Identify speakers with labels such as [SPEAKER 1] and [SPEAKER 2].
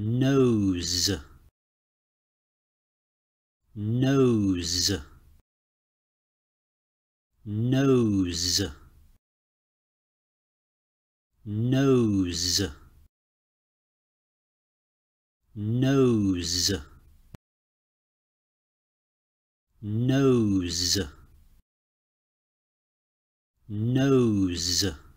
[SPEAKER 1] nose nose nose nose nose nose nose